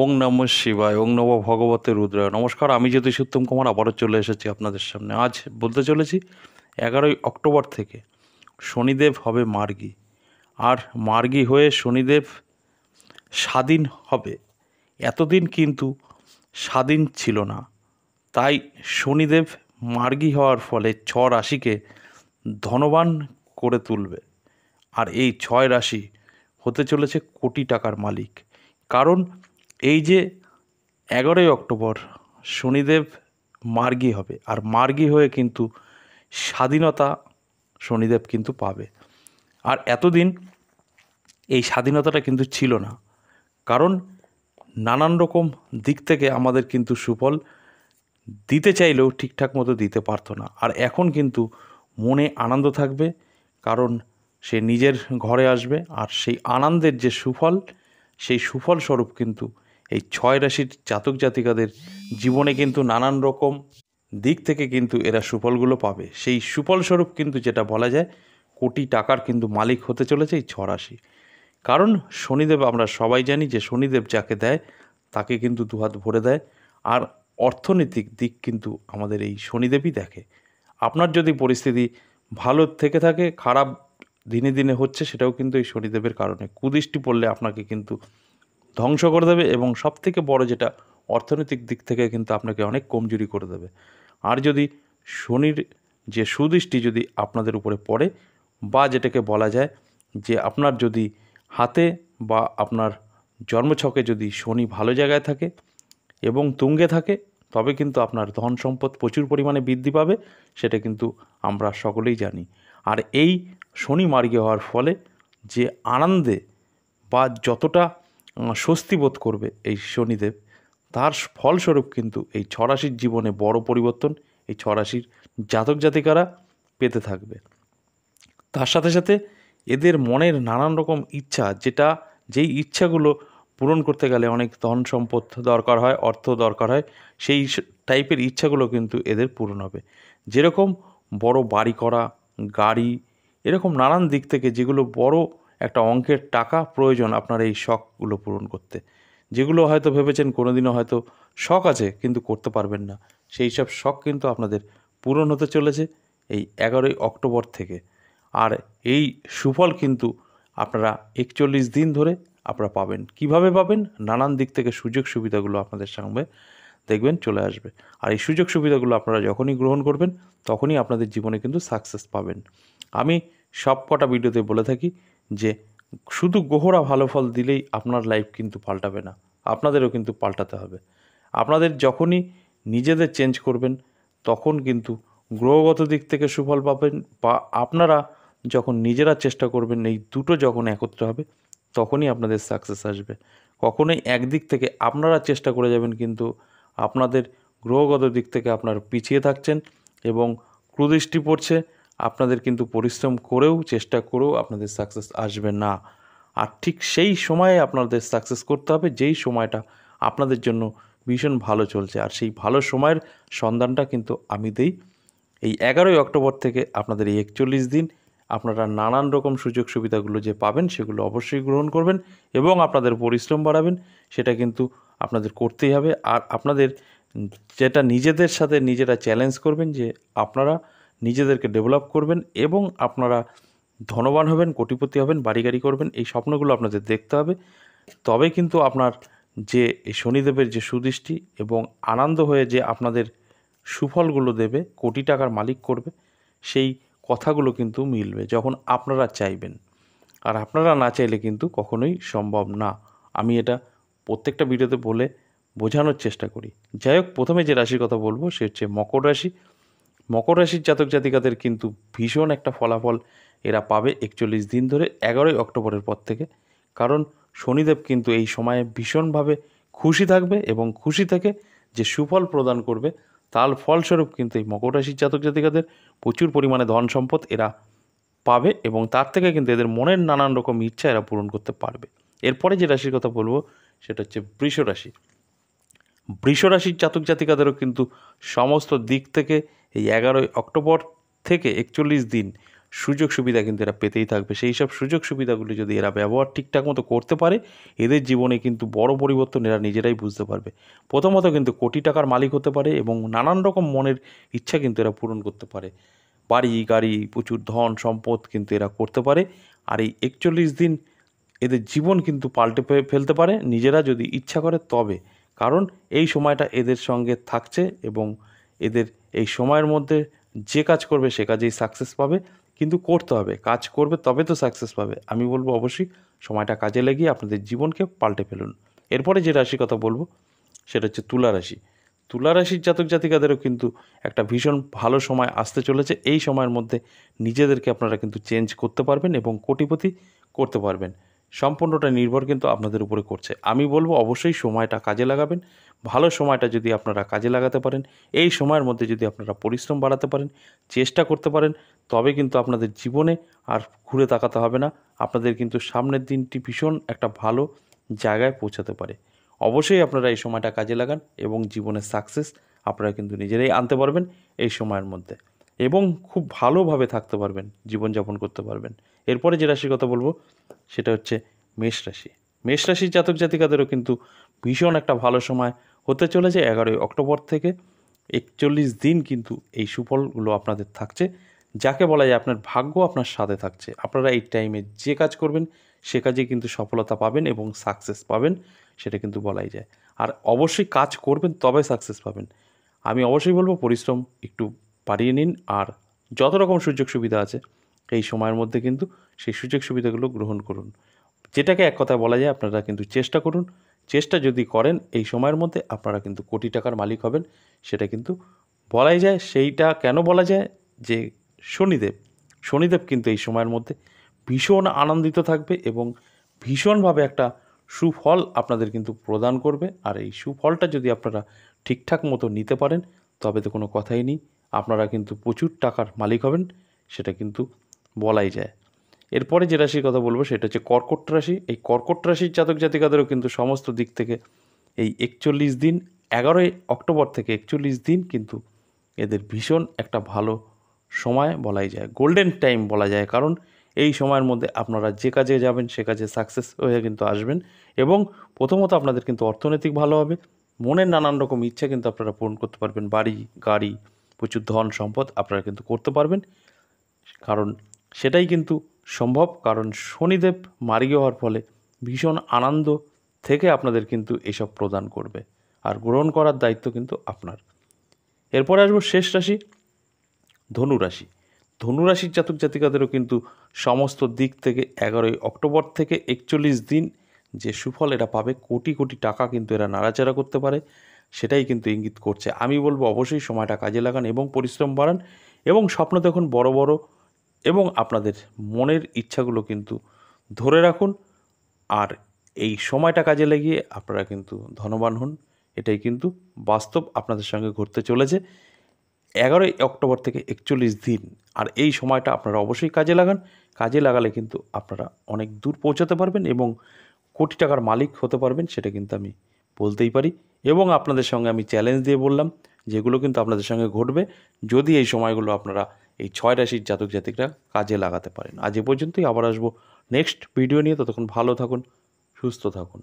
ওং নম শিবায় ওং নম ভগবতে রুদ্রায় নমস্কার আমি জ্যোতিষ উত্তম কুমার আবারও চলে এসেছি আপনাদের সামনে আজ বলতে চলেছি এগারোই অক্টোবর থেকে শনিদেব হবে মার্গি আর মার্গী হয়ে শনিদেব স্বাধীন হবে এতদিন কিন্তু স্বাধীন ছিল না তাই শনিদেব মার্গী হওয়ার ফলে ছ রাশিকে ধনবান করে তুলবে আর এই ছয় রাশি হতে চলেছে কোটি টাকার মালিক কারণ এই যে এগারোই অক্টোবর শনিদেব মার্গী হবে আর মার্গী হয়ে কিন্তু স্বাধীনতা শনিদেব কিন্তু পাবে আর এতদিন এই স্বাধীনতাটা কিন্তু ছিল না কারণ নানান রকম দিক থেকে আমাদের কিন্তু সুফল দিতে চাইলেও ঠিকঠাক মতো দিতে পারতো না আর এখন কিন্তু মনে আনন্দ থাকবে কারণ সে নিজের ঘরে আসবে আর সেই আনন্দের যে সুফল সেই সুফল স্বরূপ কিন্তু এই ছয় রাশির জাতক জাতিকাদের জীবনে কিন্তু নানান রকম দিক থেকে কিন্তু এরা সুফলগুলো পাবে সেই সুফল স্বরূপ কিন্তু যেটা বলা যায় কোটি টাকার কিন্তু মালিক হতে চলেছে এই ছরাশি কারণ শনিদেব আমরা সবাই জানি যে শনিদেব যাকে দেয় তাকে কিন্তু দুহাত ভরে দেয় আর অর্থনৈতিক দিক কিন্তু আমাদের এই শনিদেবই দেখে আপনার যদি পরিস্থিতি ভালো থেকে থাকে খারাপ দিনে দিনে হচ্ছে সেটাও কিন্তু এই শনিদেবের কারণে কুদৃষ্টি পড়লে আপনাকে কিন্তু ধ্বংস করে দেবে এবং সব থেকে বড় যেটা অর্থনৈতিক দিক থেকে কিন্তু আপনাকে অনেক কমজোরি করে দেবে আর যদি শনির যে সুদৃষ্টি যদি আপনাদের উপরে পড়ে বা যেটাকে বলা যায় যে আপনার যদি হাতে বা আপনার জন্মছকে যদি শনি ভালো জায়গায় থাকে এবং তুঙ্গে থাকে তবে কিন্তু আপনার ধন সম্পদ প্রচুর পরিমাণে বৃদ্ধি পাবে সেটা কিন্তু আমরা সকলেই জানি আর এই শনি মার্গে হওয়ার ফলে যে আনন্দে বা যতটা স্বস্তি বোধ করবে এই শনিদেব তার ফলস্বরূপ কিন্তু এই ছরাশির জীবনে বড় পরিবর্তন এই ছরাশির জাতক জাতিকারা পেতে থাকবে তার সাথে সাথে এদের মনের নানান রকম ইচ্ছা যেটা যেই ইচ্ছাগুলো পূরণ করতে গেলে অনেক ধন সম্পদ দরকার হয় অর্থ দরকার হয় সেই টাইপের ইচ্ছাগুলো কিন্তু এদের পূরণ হবে যেরকম বড় বাড়ি করা গাড়ি এরকম নানান দিক থেকে যেগুলো বড় একটা অঙ্কের টাকা প্রয়োজন আপনার এই শখগুলো পূরণ করতে যেগুলো হয়তো ভেবেছেন কোনো দিনও হয়তো শখ আছে কিন্তু করতে পারবেন না সেই সব শখ কিন্তু আপনাদের পূরণ হতে চলেছে এই এগারোই অক্টোবর থেকে আর এই সুফল কিন্তু আপনারা একচল্লিশ দিন ধরে আপনারা পাবেন কিভাবে পাবেন নানান দিক থেকে সুযোগ সুবিধাগুলো আপনাদের সামনে দেখবেন চলে আসবে আর এই সুযোগ সুবিধাগুলো আপনারা যখনই গ্রহণ করবেন তখনই আপনাদের জীবনে কিন্তু সাকসেস পাবেন আমি সব কটা ভিডিওতে বলে থাকি যে শুধু গোহরা ভালো ফল দিলেই আপনার লাইফ কিন্তু পাল্টাবে না আপনাদেরও কিন্তু পাল্টাতে হবে আপনাদের যখনই নিজেদের চেঞ্জ করবেন তখন কিন্তু গ্রহগত দিক থেকে সুফল পাবেন বা আপনারা যখন নিজেরা চেষ্টা করবেন এই দুটো যখন একত্র হবে তখনই আপনাদের সাকসেস আসবে কখনোই একদিক থেকে আপনারা চেষ্টা করে যাবেন কিন্তু আপনাদের গ্রহগত দিক থেকে আপনারা পিছিয়ে থাকছেন এবং ক্রুদৃষ্টি পড়ছে আপনাদের কিন্তু পরিশ্রম করেও চেষ্টা করেও আপনাদের সাকসেস আসবে না আর ঠিক সেই সময়ে আপনাদের সাকসেস করতে হবে যেই সময়টা আপনাদের জন্য ভীষণ ভালো চলছে আর সেই ভালো সময়ের সন্ধানটা কিন্তু আমি দেই এই এগারোই অক্টোবর থেকে আপনাদের এই একচল্লিশ দিন আপনারা নানান রকম সুযোগ সুবিধাগুলো যে পাবেন সেগুলো অবশ্যই গ্রহণ করবেন এবং আপনাদের পরিশ্রম বাড়াবেন সেটা কিন্তু আপনাদের করতেই হবে আর আপনাদের যেটা নিজেদের সাথে নিজেরা চ্যালেঞ্জ করবেন যে আপনারা নিজেদেরকে ডেভেলপ করবেন এবং আপনারা ধনবান হবেন কোটিপতি হবেন বাড়ি গাড়ি করবেন এই স্বপ্নগুলো আপনাদের দেখতে হবে তবে কিন্তু আপনার যে এই শনিদেবের যে সুদৃষ্টি এবং আনন্দ হয়ে যে আপনাদের সুফলগুলো দেবে কোটি টাকার মালিক করবে সেই কথাগুলো কিন্তু মিলবে যখন আপনারা চাইবেন আর আপনারা না চাইলে কিন্তু কখনোই সম্ভব না আমি এটা প্রত্যেকটা ভিডিওতে বলে বোঝানোর চেষ্টা করি যাই হোক প্রথমে যে রাশির কথা বলবো সে হচ্ছে মকর রাশি মকর রাশির জাতক জাতিকাদের কিন্তু ভীষণ একটা ফলাফল এরা পাবে একচল্লিশ দিন ধরে এগারোই অক্টোবরের পর থেকে কারণ শনিদেব কিন্তু এই সময়ে ভীষণভাবে খুশি থাকবে এবং খুশি থেকে যে সুফল প্রদান করবে তার ফলস্বরূপ কিন্তু এই মকর রাশির জাতক জাতিকাদের প্রচুর পরিমাণে ধন সম্পদ এরা পাবে এবং তার থেকে কিন্তু এদের মনের নানান রকম ইচ্ছা এরা পূরণ করতে পারবে এরপরে যে রাশির কথা বলবো সেটা হচ্ছে বৃষ রাশি বৃষ রাশির জাতক জাতিকাদেরও কিন্তু সমস্ত দিক থেকে এই এগারোই অক্টোবর থেকে একচল্লিশ দিন সুযোগ সুবিধা কিন্তু এরা পেতেই থাকবে সেই সব সুযোগ সুবিধাগুলি যদি এরা ব্যবহার ঠিকঠাক মতো করতে পারে এদের জীবনে কিন্তু বড় পরিবর্তন এরা নিজেরাই বুঝতে পারবে প্রথমত কিন্তু কোটি টাকার মালিক হতে পারে এবং নানান রকম মনের ইচ্ছা কিন্তু এরা পূরণ করতে পারে বাড়ি গাড়ি প্রচুর ধন সম্পদ কিন্তু এরা করতে পারে আর এই একচল্লিশ দিন এদের জীবন কিন্তু পাল্টে ফেলতে পারে নিজেরা যদি ইচ্ছা করে তবে কারণ এই সময়টা এদের সঙ্গে থাকছে এবং এদের এই সময়ের মধ্যে যে কাজ করবে সে কাজেই সাকসেস পাবে কিন্তু করতে হবে কাজ করবে তবে তো সাকসেস পাবে আমি বলবো অবশ্যই সময়টা কাজে লাগিয়ে আপনাদের জীবনকে পাল্টে ফেলুন এরপরে যে রাশি কথা বলবো সেটা হচ্ছে তুলা রাশি তুলা রাশির জাতক জাতিকাদেরও কিন্তু একটা ভীষণ ভালো সময় আসতে চলেছে এই সময়ের মধ্যে নিজেদেরকে আপনারা কিন্তু চেঞ্জ করতে পারবেন এবং কোটিপতি করতে পারবেন সম্পূর্ণটা নির্ভর কিন্তু আপনাদের উপরে করছে আমি বলবো অবশ্যই সময়টা কাজে লাগাবেন ভালো সময়টা যদি আপনারা কাজে লাগাতে পারেন এই সময়ের মধ্যে যদি আপনারা পরিশ্রম বাড়াতে পারেন চেষ্টা করতে পারেন তবে কিন্তু আপনাদের জীবনে আর ঘুরে তাকাতে হবে না আপনাদের কিন্তু সামনের দিনটি ভীষণ একটা ভালো জায়গায় পৌঁছাতে পারে অবশ্যই আপনারা এই সময়টা কাজে লাগান এবং জীবনের সাকসেস আপনারা কিন্তু নিজেরাই আনতে পারবেন এই সময়ের মধ্যে এবং খুব ভালোভাবে থাকতে পারবেন জীবনযাপন করতে পারবেন এরপরে যে রাশির কথা বলবো সেটা হচ্ছে মেষ রাশি মেষ রাশির জাতক জাতিকাদেরও কিন্তু ভীষণ একটা ভালো সময় হতে চলেছে এগারোই অক্টোবর থেকে একচল্লিশ দিন কিন্তু এই সুফলগুলো আপনাদের থাকছে যাকে বলা যায় আপনার ভাগ্য আপনার সাথে থাকছে আপনারা এই টাইমে যে কাজ করবেন সে কাজে কিন্তু সফলতা পাবেন এবং সাকসেস পাবেন সেটা কিন্তু বলাই যায় আর অবশ্যই কাজ করবেন তবে সাকসেস পাবেন আমি অবশ্যই বলবো পরিশ্রম একটু বাড়িয়ে নিন আর যত রকম সুযোগ সুবিধা আছে এই সময়ের মধ্যে কিন্তু সেই সুযোগ সুবিধাগুলো গ্রহণ করুন যেটাকে এক কথায় বলা যায় আপনারা কিন্তু চেষ্টা করুন চেষ্টা যদি করেন এই সময়ের মধ্যে আপনারা কিন্তু কোটি টাকার মালিক হবেন সেটা কিন্তু বলাই যায় সেইটা কেন বলা যায় যে শনিদেব শনিদেব কিন্তু এই সময়ের মধ্যে ভীষণ আনন্দিত থাকবে এবং ভীষণভাবে একটা সুফল আপনাদের কিন্তু প্রদান করবে আর এই সুফলটা যদি আপনারা ঠিকঠাক মতো নিতে পারেন তবে তো কোনো কথাই নেই আপনারা কিন্তু প্রচুর টাকার মালিক হবেন সেটা কিন্তু বলাই যায় এরপরে যে রাশির কথা বলবো সেটা হচ্ছে কর্কট রাশি এই কর্কট রাশির জাতক জাতিকাদেরও কিন্তু সমস্ত দিক থেকে এই একচল্লিশ দিন এগারোই অক্টোবর থেকে একচল্লিশ দিন কিন্তু এদের ভীষণ একটা ভালো সময় বলাই যায় গোল্ডেন টাইম বলা যায় কারণ এই সময়ের মধ্যে আপনারা যে কাজে যাবেন সে কাজে সাকসেস হয়ে কিন্তু আসবেন এবং প্রথমত আপনাদের কিন্তু অর্থনৈতিক ভালো হবে মনের নানান রকম ইচ্ছা কিন্তু আপনারা পূরণ করতে পারবেন বাড়ি গাড়ি প্রচুর ধন সম্পদ আপনারা কিন্তু করতে পারবেন কারণ সেটাই কিন্তু সম্ভব কারণ শনিদেব মারিয়ে হওয়ার ফলে ভীষণ আনন্দ থেকে আপনাদের কিন্তু এসব প্রদান করবে আর গ্রহণ করার দায়িত্ব কিন্তু আপনার এরপরে আসবো শেষ রাশি ধনুরাশি ধনুরাশির জাতক জাতিকাদেরও কিন্তু সমস্ত দিক থেকে এগারোই অক্টোবর থেকে একচল্লিশ দিন যে সুফল এরা পাবে কোটি কোটি টাকা কিন্তু এরা নাড়াচাড়া করতে পারে সেটাই কিন্তু ইঙ্গিত করছে আমি বলবো অবশ্যই সময়টা কাজে লাগান এবং পরিশ্রম বাড়ান এবং স্বপ্ন দেখুন বড় বড় এবং আপনাদের মনের ইচ্ছাগুলো কিন্তু ধরে রাখুন আর এই সময়টা কাজে লাগিয়ে আপনারা কিন্তু ধনবান হন এটাই কিন্তু বাস্তব আপনাদের সঙ্গে ঘটতে চলেছে এগারোই অক্টোবর থেকে একচল্লিশ দিন আর এই সময়টা আপনারা অবশ্যই কাজে লাগান কাজে লাগালে কিন্তু আপনারা অনেক দূর পৌঁছাতে পারবেন এবং কোটি টাকার মালিক হতে পারবেন সেটা কিন্তু আমি বলতেই পারি এবং আপনাদের সঙ্গে আমি চ্যালেঞ্জ দিয়ে বললাম যেগুলো কিন্তু আপনাদের সঙ্গে ঘটবে যদি এই সময়গুলো আপনারা এই ছয় রাশির জাতক জাতিকরা কাজে লাগাতে পারেন আজ এ পর্যন্তই আবার আসবো নেক্সট ভিডিও নিয়ে ততক্ষণ ভালো থাকুন সুস্থ থাকুন